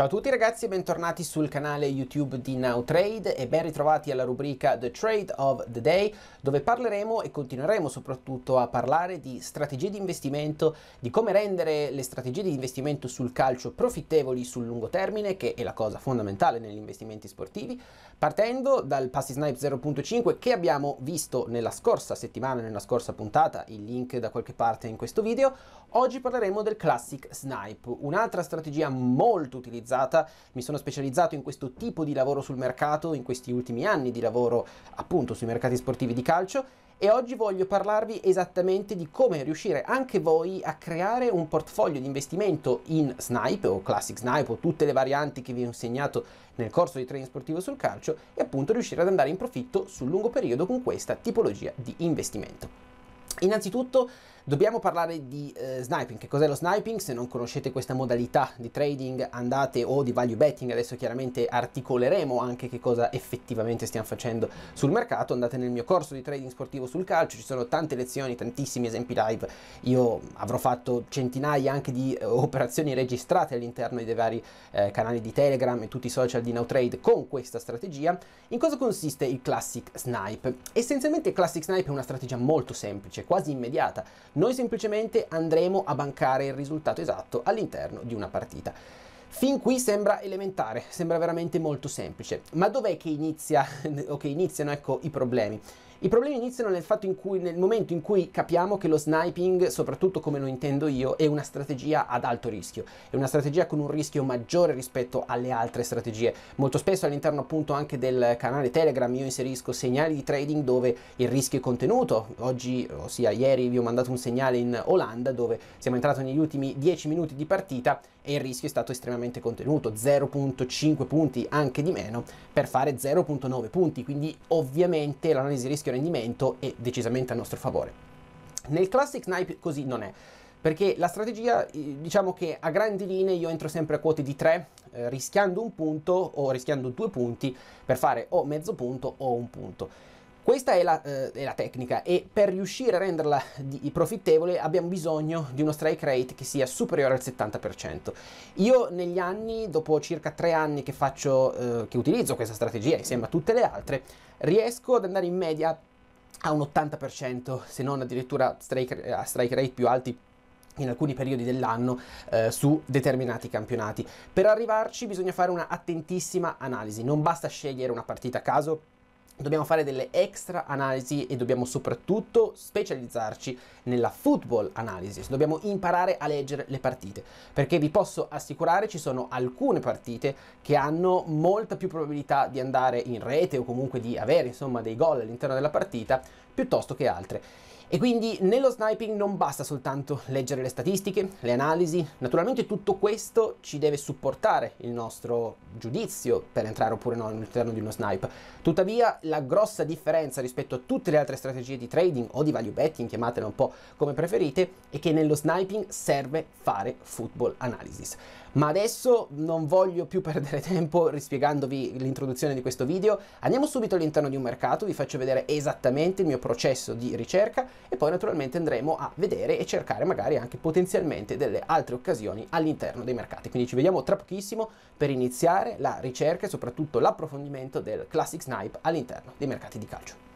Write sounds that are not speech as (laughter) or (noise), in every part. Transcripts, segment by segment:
Ciao a tutti ragazzi e bentornati sul canale YouTube di NowTrade e ben ritrovati alla rubrica The Trade of the Day dove parleremo e continueremo soprattutto a parlare di strategie di investimento, di come rendere le strategie di investimento sul calcio profittevoli sul lungo termine che è la cosa fondamentale negli investimenti sportivi, partendo dal Passi Snipe 0.5 che abbiamo visto nella scorsa settimana, nella scorsa puntata, il link da qualche parte in questo video. Oggi parleremo del Classic Snipe, un'altra strategia molto utilizzata specializzata, mi sono specializzato in questo tipo di lavoro sul mercato in questi ultimi anni di lavoro appunto sui mercati sportivi di calcio e oggi voglio parlarvi esattamente di come riuscire anche voi a creare un portfolio di investimento in Snipe o Classic Snipe o tutte le varianti che vi ho insegnato nel corso di training sportivo sul calcio e appunto riuscire ad andare in profitto sul lungo periodo con questa tipologia di investimento. Innanzitutto Dobbiamo parlare di eh, sniping. Che cos'è lo sniping? Se non conoscete questa modalità di trading, andate o di value betting, adesso chiaramente articoleremo anche che cosa effettivamente stiamo facendo sul mercato. Andate nel mio corso di trading sportivo sul calcio, ci sono tante lezioni, tantissimi esempi live. Io avrò fatto centinaia anche di eh, operazioni registrate all'interno dei vari eh, canali di Telegram e tutti i social di NowTrade con questa strategia. In cosa consiste il classic snipe? Essenzialmente il classic snipe è una strategia molto semplice, quasi immediata noi semplicemente andremo a bancare il risultato esatto all'interno di una partita. Fin qui sembra elementare, sembra veramente molto semplice, ma dov'è che inizia (laughs) o che iniziano ecco, i problemi? I problemi iniziano nel, in cui, nel momento in cui capiamo che lo sniping, soprattutto come lo intendo io, è una strategia ad alto rischio, è una strategia con un rischio maggiore rispetto alle altre strategie. Molto spesso all'interno appunto anche del canale Telegram io inserisco segnali di trading dove il rischio è contenuto. Oggi, ossia ieri, vi ho mandato un segnale in Olanda dove siamo entrati negli ultimi 10 minuti di partita e il rischio è stato estremamente contenuto, 0.5 punti, anche di meno, per fare 0.9 punti, quindi ovviamente l'analisi rischio-rendimento è decisamente a nostro favore. Nel Classic Snipe così non è. Perché la strategia, eh, diciamo che a grandi linee io entro sempre a quote di 3, eh, rischiando un punto o rischiando due punti per fare o mezzo punto o un punto. Questa è la, eh, è la tecnica e per riuscire a renderla di, profittevole abbiamo bisogno di uno strike rate che sia superiore al 70%. Io negli anni, dopo circa tre anni che, faccio, eh, che utilizzo questa strategia insieme a tutte le altre, riesco ad andare in media a un 80% se non addirittura strike, eh, a strike rate più alti in alcuni periodi dell'anno eh, su determinati campionati. Per arrivarci bisogna fare una attentissima analisi, non basta scegliere una partita a caso dobbiamo fare delle extra analisi e dobbiamo soprattutto specializzarci nella football analysis, dobbiamo imparare a leggere le partite, perché vi posso assicurare ci sono alcune partite che hanno molta più probabilità di andare in rete o comunque di avere insomma dei gol all'interno della partita piuttosto che altre e quindi nello sniping non basta soltanto leggere le statistiche, le analisi, naturalmente tutto questo ci deve supportare il nostro giudizio per entrare oppure no all'interno di uno snipe. Tuttavia la grossa differenza rispetto a tutte le altre strategie di trading o di value betting, chiamatele un po' come preferite, è che nello sniping serve fare football analysis. Ma adesso non voglio più perdere (laughs) tempo rispiegandovi l'introduzione di questo video, andiamo subito all'interno di un mercato, vi faccio vedere esattamente il mio processo di ricerca e poi naturalmente andremo a vedere e cercare magari anche potenzialmente delle altre occasioni all'interno dei mercati. Quindi ci vediamo tra pochissimo per iniziare la ricerca e soprattutto l'approfondimento del classic snipe all'interno dei mercati di calcio.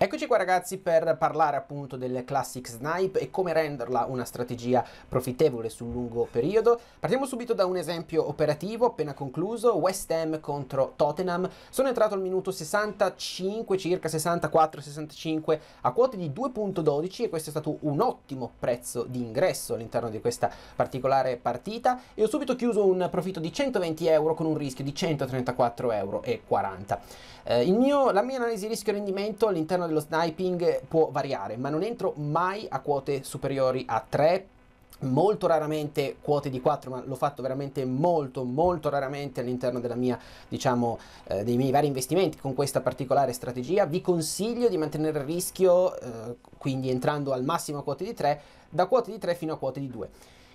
Eccoci qua ragazzi per parlare appunto del Classic Snipe e come renderla una strategia profittevole sul lungo periodo. Partiamo subito da un esempio operativo appena concluso, West Ham contro Tottenham. Sono entrato al minuto 65, circa 64-65 a quote di 2.12 e questo è stato un ottimo prezzo di ingresso all'interno di questa particolare partita e ho subito chiuso un profitto di 120 euro con un rischio di 134,40 euro. Eh, mio, la mia analisi rischio-rendimento all'interno dello sniping può variare, ma non entro mai a quote superiori a 3, molto raramente quote di 4 ma l'ho fatto veramente molto molto raramente all'interno della mia diciamo eh, dei miei vari investimenti con questa particolare strategia vi consiglio di mantenere il rischio eh, quindi entrando al massimo a quote di 3 da quote di 3 fino a quote di 2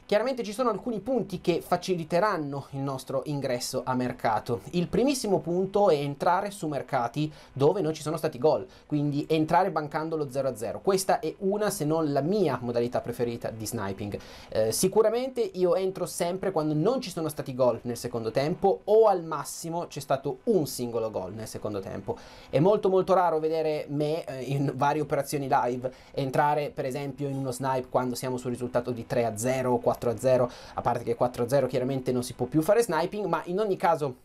Chiaramente ci sono alcuni punti che faciliteranno il nostro ingresso a mercato. Il primissimo punto è entrare su mercati dove non ci sono stati gol, quindi entrare bancando lo 0-0. Questa è una se non la mia modalità preferita di sniping. Eh, sicuramente io entro sempre quando non ci sono stati gol nel secondo tempo o al massimo c'è stato un singolo gol nel secondo tempo. È molto molto raro vedere me eh, in varie operazioni live entrare per esempio in uno snipe quando siamo sul risultato di 3-0 o 4 4-0, a parte che 4-0 chiaramente non si può più fare sniping, ma in ogni caso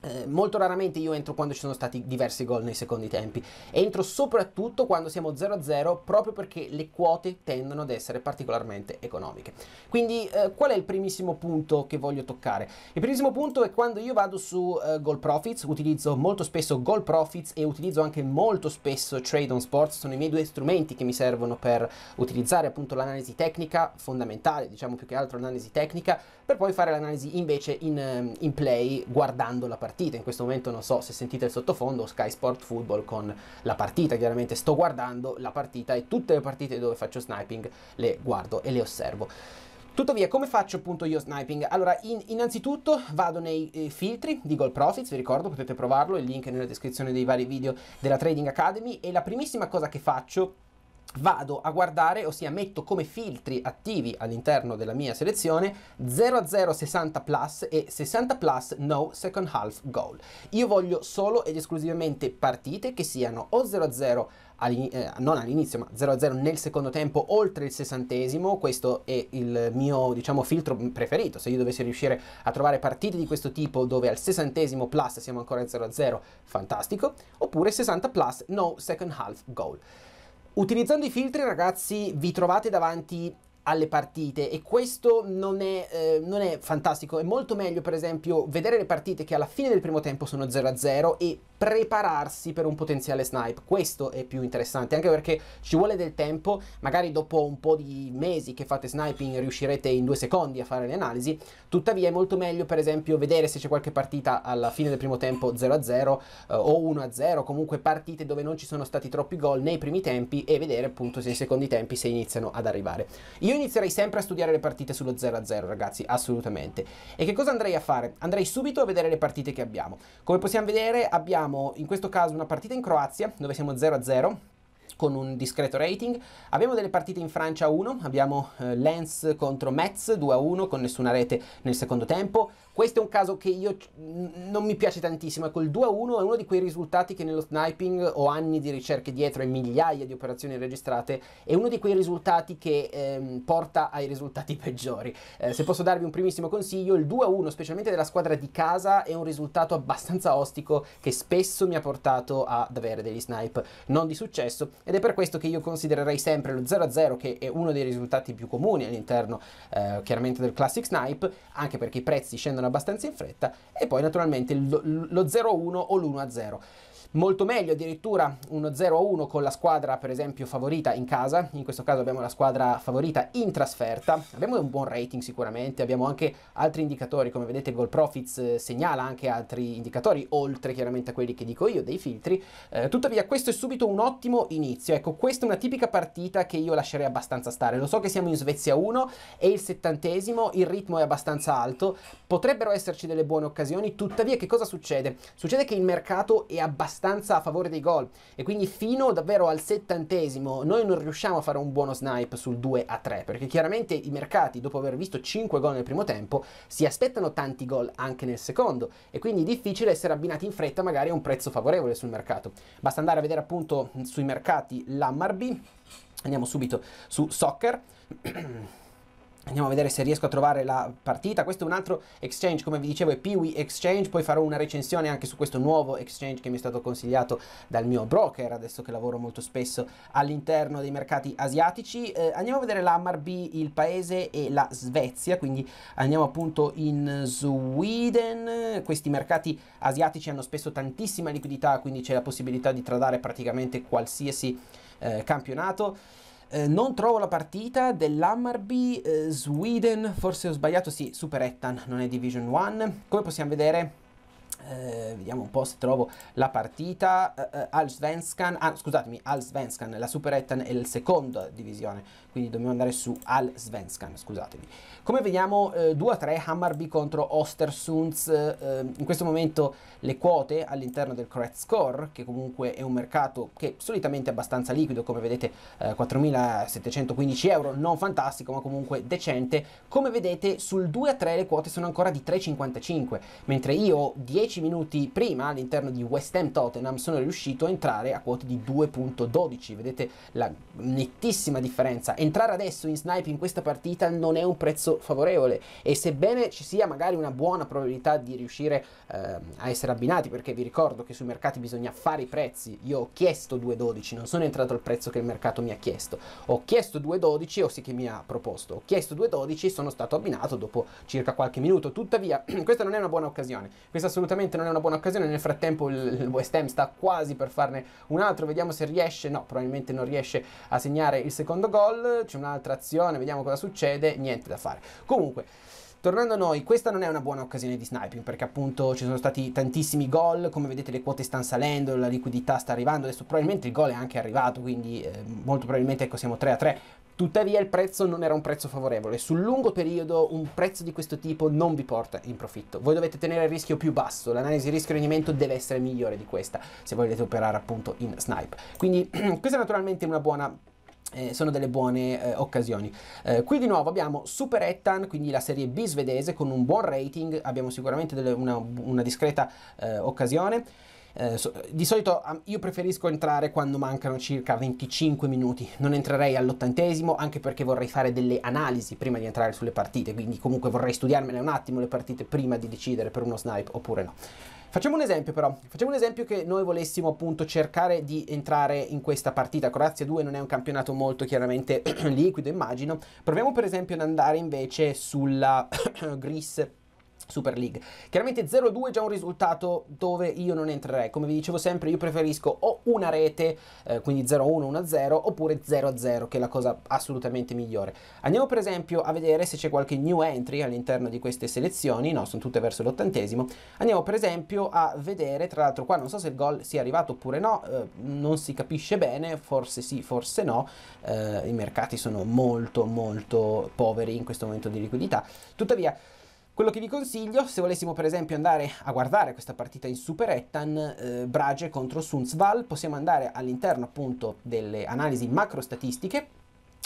eh, molto raramente io entro quando ci sono stati diversi gol nei secondi tempi. Entro soprattutto quando siamo 0-0 proprio perché le quote tendono ad essere particolarmente economiche. Quindi eh, qual è il primissimo punto che voglio toccare? Il primissimo punto è quando io vado su eh, Goal Profits, utilizzo molto spesso Goal Profits e utilizzo anche molto spesso Trade on Sports, sono i miei due strumenti che mi servono per utilizzare appunto l'analisi tecnica fondamentale, diciamo più che altro l'analisi tecnica, per poi fare l'analisi invece in, ehm, in play guardando la partita. In questo momento non so se sentite il sottofondo Sky Sport Football con la partita, chiaramente sto guardando la partita e tutte le partite dove faccio sniping le guardo e le osservo. Tuttavia, come faccio appunto io sniping? Allora, in, innanzitutto vado nei eh, filtri di Goal Profits, vi ricordo, potete provarlo, il link è nella descrizione dei vari video della Trading Academy e la primissima cosa che faccio vado a guardare, ossia metto come filtri attivi all'interno della mia selezione 0060 plus e 60 plus no second half goal. Io voglio solo ed esclusivamente partite che siano o 00 eh, non all'inizio ma 0-0 nel secondo tempo oltre il sessantesimo questo è il mio diciamo filtro preferito se io dovessi riuscire a trovare partite di questo tipo dove al sessantesimo plus siamo ancora 0-0 fantastico oppure 60 plus no second half goal Utilizzando i filtri ragazzi vi trovate davanti alle partite e questo non è, eh, non è fantastico, è molto meglio per esempio vedere le partite che alla fine del primo tempo sono 0-0 e prepararsi per un potenziale snipe. Questo è più interessante, anche perché ci vuole del tempo, magari dopo un po' di mesi che fate sniping riuscirete in due secondi a fare le analisi, tuttavia è molto meglio per esempio vedere se c'è qualche partita alla fine del primo tempo 0-0 eh, o 1-0, comunque partite dove non ci sono stati troppi gol nei primi tempi e vedere appunto se i secondi tempi si iniziano ad arrivare. Io inizierei sempre a studiare le partite sullo 0-0 ragazzi, assolutamente. E che cosa andrei a fare? Andrei subito a vedere le partite che abbiamo. Come possiamo vedere abbiamo abbiamo in questo caso una partita in Croazia dove siamo 0-0 con un discreto rating. Abbiamo delle partite in Francia 1, abbiamo eh, Lens contro Metz 2 a 1 con nessuna rete nel secondo tempo. Questo è un caso che io non mi piace tantissimo, ecco il 2 a 1 è uno di quei risultati che nello sniping ho anni di ricerche dietro e migliaia di operazioni registrate, è uno di quei risultati che ehm, porta ai risultati (laughs) peggiori. Eh, se posso darvi un primissimo consiglio, il 2 a 1 specialmente della squadra di casa è un risultato abbastanza ostico che spesso mi ha portato ad avere degli snipe non di successo ed è per questo che io considererei sempre lo 0-0 che è uno dei risultati più comuni all'interno eh, chiaramente del Classic Snipe, anche perché i prezzi scendono abbastanza in fretta e poi naturalmente lo, lo 0-1 o l'1-0 molto meglio, addirittura uno 0-1 con la squadra per esempio favorita in casa, in questo caso abbiamo la squadra favorita in trasferta, abbiamo un buon rating sicuramente, abbiamo anche altri indicatori, come vedete Goal Profits eh, segnala anche altri indicatori, oltre chiaramente a quelli che dico io, dei filtri, eh, tuttavia questo è subito un ottimo inizio, ecco questa è una tipica partita che io lascerei abbastanza stare, lo so che siamo in Svezia 1, e il settantesimo, il ritmo è abbastanza alto, potrebbero esserci delle buone occasioni, tuttavia che cosa succede? Succede che il mercato è abbastanza abbastanza a favore dei gol e quindi fino davvero al settantesimo noi non riusciamo a fare un buono snipe sul 2 a 3 perché chiaramente i mercati dopo aver visto 5 gol nel primo tempo si aspettano tanti gol anche nel secondo e quindi è difficile essere abbinati in fretta magari a un prezzo favorevole sul mercato. Basta andare a vedere appunto sui mercati l'Ammarby, andiamo subito su Soccer. (clears throat) Andiamo a vedere se riesco a trovare la partita. Questo è un altro exchange, come vi dicevo, è Peewee Exchange. Poi farò una recensione anche su questo nuovo exchange che mi è stato consigliato dal mio broker, adesso che lavoro molto spesso all'interno dei mercati asiatici. Eh, andiamo a vedere la Marbi, il paese e la Svezia. Quindi andiamo appunto in Sweden. Questi mercati asiatici hanno spesso tantissima liquidità, quindi c'è la possibilità di tradare praticamente qualsiasi eh, campionato. Eh, non trovo la partita dell'Hammarby eh, Sweden, forse ho sbagliato, sì, Super Ettan, non è Division 1. Come possiamo vedere eh, vediamo un po' se trovo la partita, eh, eh al Svenskan, ah, scusatemi, al Svenskan, la Super Etan è la seconda divisione, quindi dobbiamo andare su al Svenskan, scusatemi. Come vediamo 2-3 eh, Hammarby contro Ostersunds, in questo momento le quote all'interno del correct score, che comunque è un mercato che solitamente è abbastanza liquido, come vedete 4.715 euro, non fantastico ma comunque decente, come vedete sul 2-3 le quote sono ancora di 3,55, mentre io 10 10 minuti prima all'interno di West Ham Tottenham sono riuscito a entrare a quote di 2.12, vedete la nettissima differenza. Entrare adesso in snipe in questa partita non è un prezzo favorevole e sebbene ci sia magari una buona probabilità di riuscire eh, a essere abbinati, perché vi ricordo che sui mercati bisogna fare i prezzi, io ho chiesto 2.12, non sono entrato al prezzo che il mercato mi ha chiesto, ho chiesto 2.12, ossia che mi ha proposto, ho chiesto 2.12 sono stato abbinato dopo circa qualche minuto, tuttavia (clears throat) questa non è una buona occasione, questa assolutamente assolutamente non è una buona occasione, nel frattempo il West Ham sta quasi per farne un altro, vediamo se riesce, no probabilmente non riesce a segnare il secondo gol, c'è un'altra azione, vediamo cosa succede, niente da fare. Comunque Tornando a noi, questa non è una buona occasione di sniping perché appunto ci sono stati tantissimi gol, come vedete le quote stanno salendo, la liquidità sta arrivando, adesso probabilmente il gol è anche arrivato, quindi eh, molto probabilmente ecco siamo 3 a 3. Tuttavia il prezzo non era un prezzo favorevole, sul lungo periodo un prezzo di questo tipo non vi porta in profitto, voi dovete tenere il rischio più basso, l'analisi rischio-rendimento deve essere migliore di questa se volete operare appunto in snipe. Quindi (clears throat) questa è naturalmente una buona eh, sono delle buone eh, occasioni. Eh, qui di nuovo abbiamo Super Ettan, quindi la serie B svedese con un buon rating, abbiamo sicuramente delle, una, una, discreta eh, occasione. Eh, so, di solito io preferisco entrare quando mancano circa 25 minuti, non entrerei all'ottantesimo anche perché vorrei fare delle analisi prima di entrare sulle partite, quindi comunque vorrei studiarmele un attimo le partite prima di decidere per uno snipe oppure no. Facciamo un esempio però, facciamo un esempio che noi volessimo appunto cercare di entrare in questa partita, Croazia 2 non è un campionato molto chiaramente (clears throat) liquido immagino, proviamo per esempio ad andare invece sulla (clears throat) Gris Super League. Chiaramente 0-2 è già un risultato dove io non entrerei. Come vi dicevo sempre, io preferisco o una rete, eh, quindi 0-1, 1-0, oppure 0-0, che è la cosa assolutamente migliore. Andiamo per esempio a vedere se c'è qualche new entry all'interno di queste selezioni. No, sono tutte verso l'ottantesimo. Andiamo per esempio a vedere, tra l'altro qua non so se il gol sia arrivato oppure no, eh, non si capisce bene, forse sì, forse no. Eh, I mercati sono molto molto poveri in questo momento di liquidità. Tuttavia... Quello che vi consiglio, se volessimo per esempio andare a guardare questa partita in Super Ettan, eh, Brage contro Sundsvall, possiamo andare all'interno appunto delle analisi macro statistiche,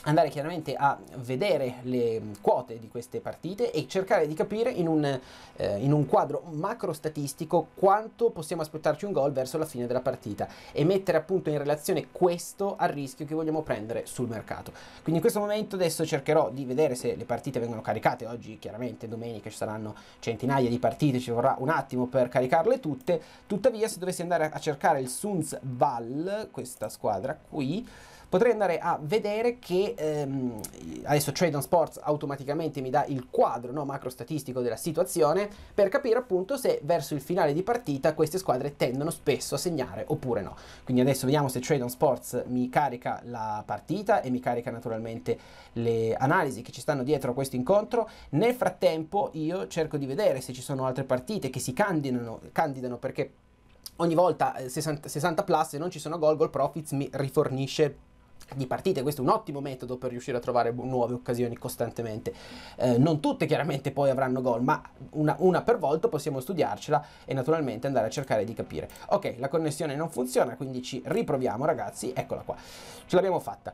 andare chiaramente a vedere le quote di queste partite e cercare di capire in un, eh, in un quadro macrostatistico quanto possiamo aspettarci un gol verso la fine della partita e mettere appunto in relazione questo al rischio che vogliamo prendere sul mercato. Quindi in questo momento adesso cercherò di vedere se le partite vengono caricate, oggi chiaramente domenica ci saranno centinaia di partite, ci vorrà un attimo per caricarle tutte, tuttavia se dovessi andare a cercare il Suns Val, questa squadra qui, potrei andare a vedere che ehm, adesso Trade on Sports automaticamente mi dà il quadro no, statistico della situazione per capire appunto se verso il finale di partita queste squadre tendono spesso a segnare oppure no. Quindi adesso vediamo se Trade on Sports mi carica la partita e mi carica naturalmente le analisi che ci stanno dietro a questo incontro. Nel frattempo io cerco di vedere se ci sono altre partite che si candidano, candidano perché ogni volta 60, eh, 60 plus se non ci sono gol, gol Profits mi rifornisce di partite, questo è un ottimo metodo per riuscire a trovare nuove occasioni costantemente. Eh, non tutte chiaramente poi avranno gol, ma una, una, per volta possiamo studiarcela e naturalmente andare a cercare di capire. Ok, la connessione non funziona, quindi ci riproviamo ragazzi, eccola qua, ce l'abbiamo fatta.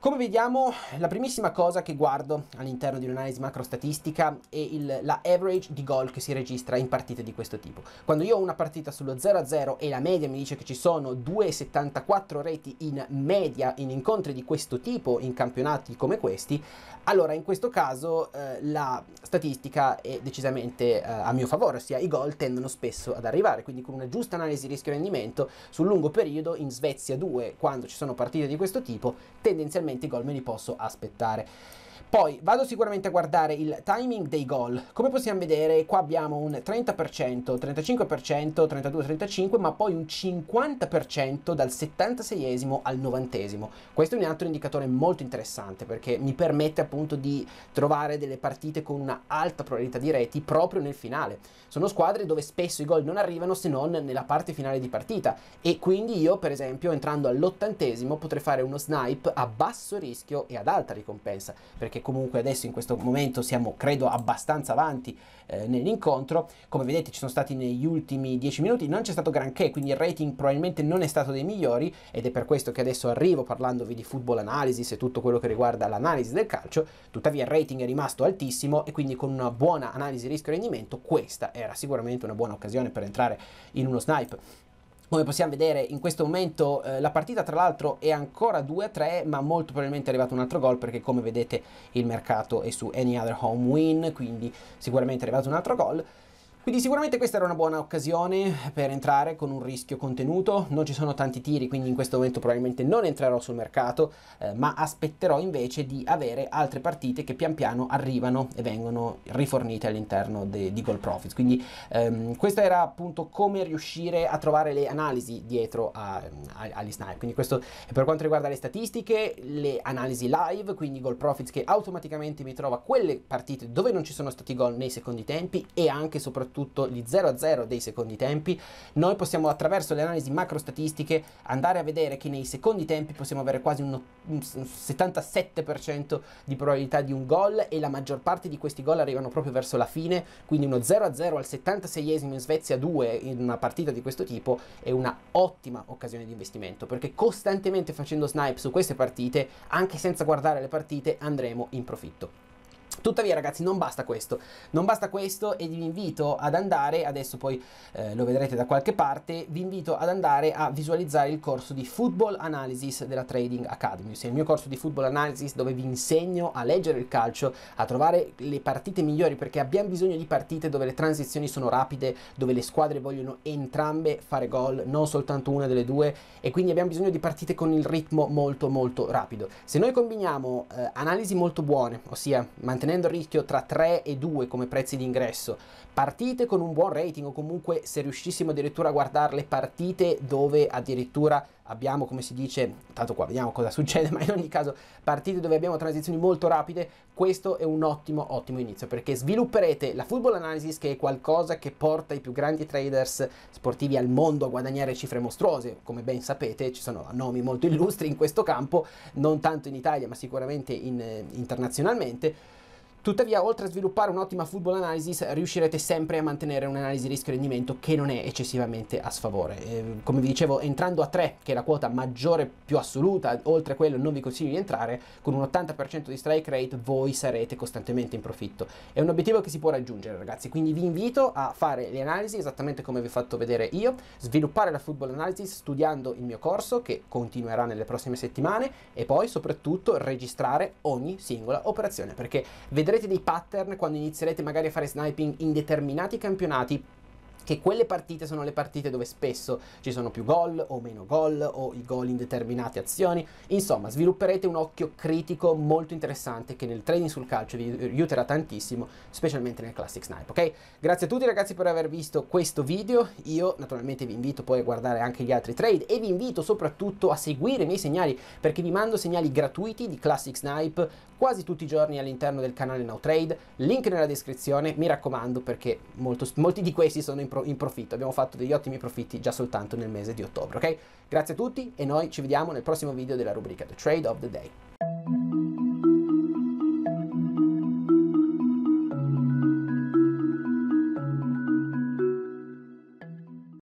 Come vediamo, la primissima cosa che guardo all'interno di un'analisi macrostatistica è il, la average di gol che si registra in partite di questo tipo. Quando io ho una partita sullo 0-0 e la media mi dice che ci sono 2,74 reti in media in incontri di questo tipo, in campionati come questi, allora in questo caso eh, la statistica è decisamente eh, a mio favore, ossia i gol tendono spesso ad arrivare, quindi con una giusta analisi rischio-rendimento sul lungo periodo in Svezia 2, quando ci sono partite di questo tipo, tendenzialmente finalmente i gol me li posso aspettare. Poi vado sicuramente a guardare il timing dei gol. Come possiamo vedere, qua abbiamo un 30%, 35%, 32-35%, ma poi un 50% dal 76 al 90 Questo è un altro indicatore molto interessante perché mi permette appunto di trovare delle partite con una alta probabilità di reti proprio nel finale. Sono squadre dove spesso i gol non arrivano se non nella parte finale di partita e quindi io per esempio entrando all'ottantesimo potrei fare uno snipe a basso rischio e ad alta ricompensa perché comunque adesso in questo momento siamo credo abbastanza avanti eh, nell'incontro, come vedete ci sono stati negli ultimi 10 minuti, non c'è stato granché, quindi il rating probabilmente non è stato dei migliori ed è per questo che adesso arrivo parlandovi di football analysis e tutto quello che riguarda l'analisi del calcio, tuttavia il rating è rimasto altissimo e quindi con una buona analisi rischio-rendimento questa era sicuramente una buona occasione per entrare in uno snipe come possiamo vedere in questo momento eh, la partita tra l'altro è ancora 2-3 ma molto probabilmente è arrivato un altro gol perché come vedete il mercato è su any other home win quindi sicuramente è arrivato un altro gol quindi sicuramente questa era una buona occasione per entrare con un rischio contenuto, non ci sono tanti tiri quindi in questo momento probabilmente non entrerò sul mercato eh, ma aspetterò invece di avere altre partite che pian piano arrivano e vengono rifornite all'interno di Goal Profits. Quindi ehm, questa era appunto come riuscire a trovare le analisi dietro a, a, agli sniper. Quindi questo per quanto riguarda le statistiche, le analisi live, quindi Goal Profits che automaticamente mi trova quelle partite dove non ci sono stati gol nei secondi tempi e anche soprattutto soprattutto gli 0-0 a dei secondi tempi, noi possiamo attraverso le analisi macrostatistiche andare a vedere che nei secondi tempi possiamo avere quasi un, 77% di probabilità di un gol e la maggior parte di questi gol arrivano proprio verso la fine, quindi uno 0-0 a al 76esimo in Svezia 2 in una partita di questo tipo è una ottima occasione di investimento perché costantemente facendo snipe su queste partite, anche senza guardare le partite, andremo in profitto. Tuttavia ragazzi non basta questo, non basta questo e vi invito ad andare, adesso poi eh, lo vedrete da qualche parte, vi invito ad andare a visualizzare il corso di Football Analysis della Trading Academy, ossia il mio corso di Football Analysis dove vi insegno a leggere il calcio, a trovare le partite migliori perché abbiamo bisogno di partite dove le transizioni sono rapide, dove le squadre vogliono entrambe fare gol, non soltanto una delle due e quindi abbiamo bisogno di partite con il ritmo molto molto rapido. Se noi combiniamo eh, analisi molto buone, ossia mantenere tenendo il rischio tra 3 e 2 come prezzi di ingresso, partite con un buon rating o comunque se riuscissimo addirittura a guardare le partite dove addirittura abbiamo come si dice, tanto qua vediamo cosa (laughs) succede, ma in ogni caso partite dove abbiamo transizioni molto rapide, questo è un ottimo ottimo inizio perché svilupperete la football analysis che è qualcosa che porta i più grandi traders sportivi al mondo a guadagnare cifre mostruose, come ben sapete ci sono nomi molto illustri in questo campo, non tanto in Italia ma sicuramente in, eh, internazionalmente Tuttavia, oltre a sviluppare un'ottima football analysis, riuscirete sempre a mantenere un'analisi rischio-rendimento che non è eccessivamente a sfavore. Eh, come vi dicevo, entrando a 3, che è la quota maggiore più assoluta, oltre a quello non vi consiglio di entrare, con un 80% di strike rate voi sarete costantemente in profitto. È un obiettivo che si può raggiungere, ragazzi, quindi vi invito a fare le analisi esattamente come vi ho fatto vedere io, sviluppare la football analysis studiando il mio corso che continuerà nelle prossime settimane e poi soprattutto registrare ogni singola operazione perché vedete Vedrete dei pattern quando inizierete magari a fare sniping in determinati campionati che quelle partite sono le partite dove spesso ci sono più gol o meno gol o i gol in determinate azioni. Insomma, svilupperete un occhio critico molto interessante che nel trading sul calcio vi aiuterà tantissimo, specialmente nel Classic Snipe, ok? Grazie a tutti ragazzi per aver visto questo video. Io naturalmente vi invito poi a guardare anche gli altri trade e vi invito soprattutto a seguire i miei segnali perché vi mando segnali gratuiti di Classic Snipe quasi tutti i giorni all'interno del canale NowTrade, link nella descrizione, mi raccomando perché molto, molti di questi sono in, pro, in profitto, abbiamo fatto degli ottimi profitti già soltanto nel mese di ottobre, ok? Grazie a tutti e noi ci vediamo nel prossimo video della rubrica The Trade of the Day.